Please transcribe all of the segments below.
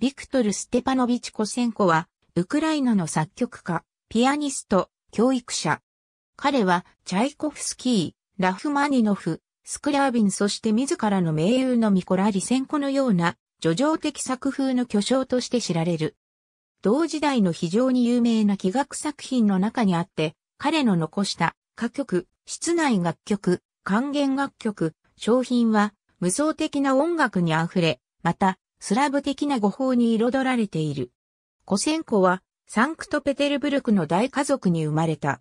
ビクトル・ステパノビチコセンコは、ウクライナの作曲家、ピアニスト、教育者。彼は、チャイコフスキー、ラフマニノフ、スクラービンそして自らの名優のミコラリセンコのような、叙情的作風の巨匠として知られる。同時代の非常に有名な器楽作品の中にあって、彼の残した歌曲、室内楽曲、還元楽曲、商品は無双的な音楽に溢れ、またスラブ的な語法に彩られている。コセンコは、サンクトペテルブルクの大家族に生まれた。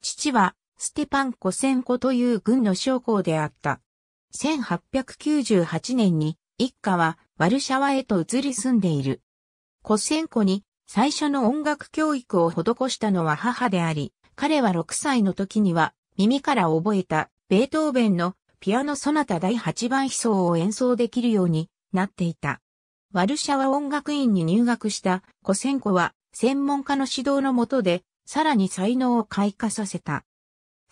父は、ステパン・コセンコという軍の将校であった。1898年に、一家はワルシャワへと移り住んでいる。コセンコに最初の音楽教育を施したのは母であり、彼は6歳の時には耳から覚えたベートーベンのピアノソナタ第8番悲奏を演奏できるようになっていた。ワルシャワ音楽院に入学したコセンコは専門家の指導の下でさらに才能を開花させた。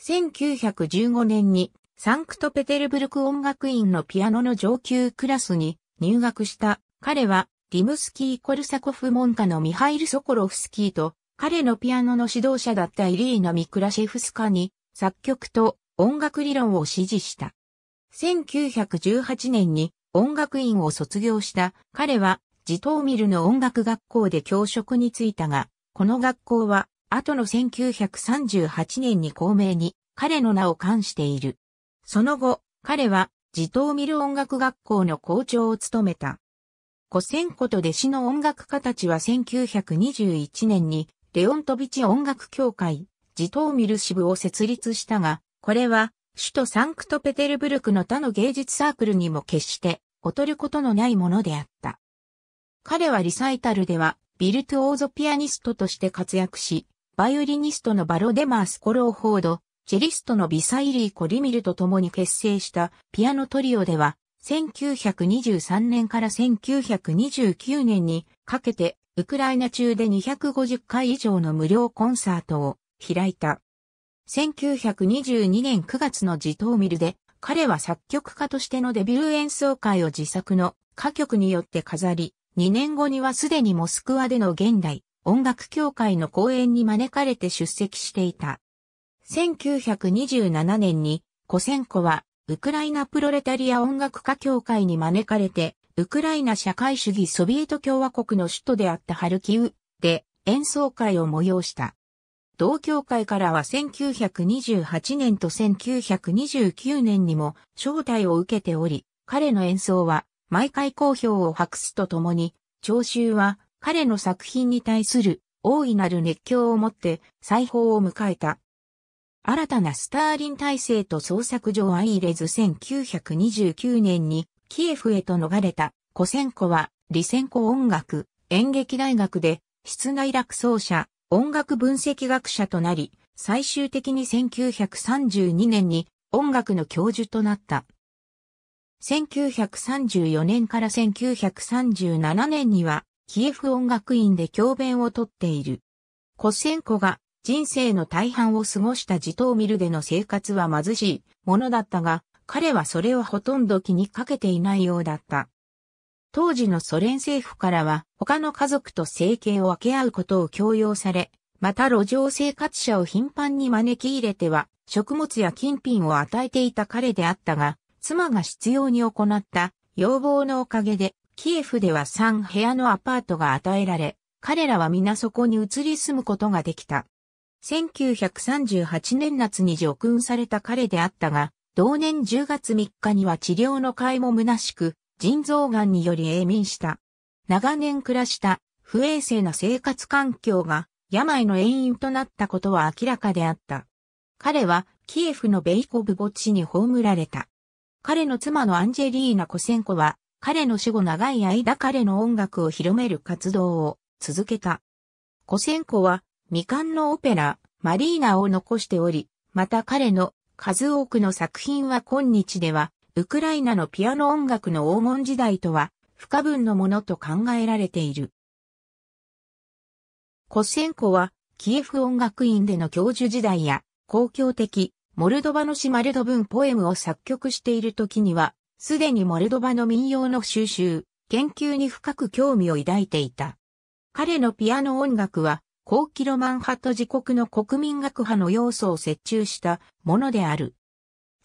1915年にサンクトペテルブルク音楽院のピアノの上級クラスに入学した彼はリムスキー・コルサコフ門下のミハイル・ソコロフスキーと彼のピアノの指導者だったイリーナ・ミクラシェフスカに作曲と音楽理論を支持した。1918年に音楽院を卒業した彼はジトーミルの音楽学校で教職に就いたが、この学校は後の1938年に公明に彼の名を冠している。その後、彼はジトーミル音楽学校の校長を務めた。古センと弟子の音楽家たちは1921年にレオントビチ音楽協会、ジトーミル支部を設立したが、これは首都サンクトペテルブルクの他の芸術サークルにも決して劣ることのないものであった。彼はリサイタルでは、ビルトオーゾピアニストとして活躍し、バイオリニストのバロデマース・コローフォード、チェリストのビサイリー・コリミルと共に結成したピアノトリオでは、1923年から1929年にかけて、ウクライナ中で250回以上の無料コンサートを開いた。1922年9月のジトーミルで彼は作曲家としてのデビュー演奏会を自作の歌曲によって飾り、2年後にはすでにモスクワでの現代音楽協会の講演に招かれて出席していた。1927年にコセンコはウクライナプロレタリア音楽家協会に招かれて、ウクライナ社会主義ソビエト共和国の首都であったハルキウで演奏会を催した。同協会からは1928年と1929年にも招待を受けており、彼の演奏は毎回好評を博すとともに、聴衆は彼の作品に対する大いなる熱狂をもって再訪を迎えた。新たなスターリン体制と創作上相入れず1929年にキエフへと逃れたコセンコはリセンコ音楽演劇大学で室内楽奏者音楽分析学者となり、最終的に1932年に音楽の教授となった。1934年から1937年には、キエフ音楽院で教鞭をとっている。コセンコが人生の大半を過ごしたジトーミルでの生活は貧しいものだったが、彼はそれをほとんど気にかけていないようだった。当時のソ連政府からは他の家族と生計を分け合うことを強要され、また路上生活者を頻繁に招き入れては食物や金品を与えていた彼であったが、妻が必要に行った要望のおかげで、キエフでは3部屋のアパートが与えられ、彼らは皆そこに移り住むことができた。1938年夏に叙勲された彼であったが、同年10月3日には治療の会も虚しく、腎臓癌により永眠した。長年暮らした不衛生な生活環境が病の遠因となったことは明らかであった。彼はキエフのベイコブ墓地に葬られた。彼の妻のアンジェリーナ・コセンコは彼の死後長い間彼の音楽を広める活動を続けた。コセンコは未完のオペラマリーナを残しており、また彼の数多くの作品は今日ではウクライナのピアノ音楽の黄金時代とは不可分のものと考えられている。コセンコは、キエフ音楽院での教授時代や、公共的、モルドバのシマルド文ポエムを作曲している時には、すでにモルドバの民謡の収集、研究に深く興味を抱いていた。彼のピアノ音楽は、後期ロマン派と自国の国民学派の要素を折衷したものである。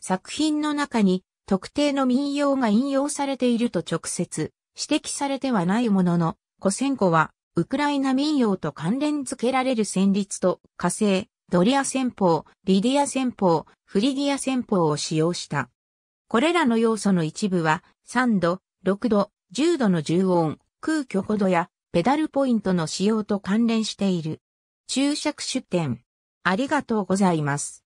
作品の中に特定の民謡が引用されていると直接指摘されてはないものの、古戦後は、ウクライナ民謡と関連付けられる旋律と火星、ドリア戦法、リディア戦法、フリギア戦法を使用した。これらの要素の一部は、3度、6度、10度の重音、空虚ほどや、ペダルポイントの使用と関連している。注釈出典。ありがとうございます。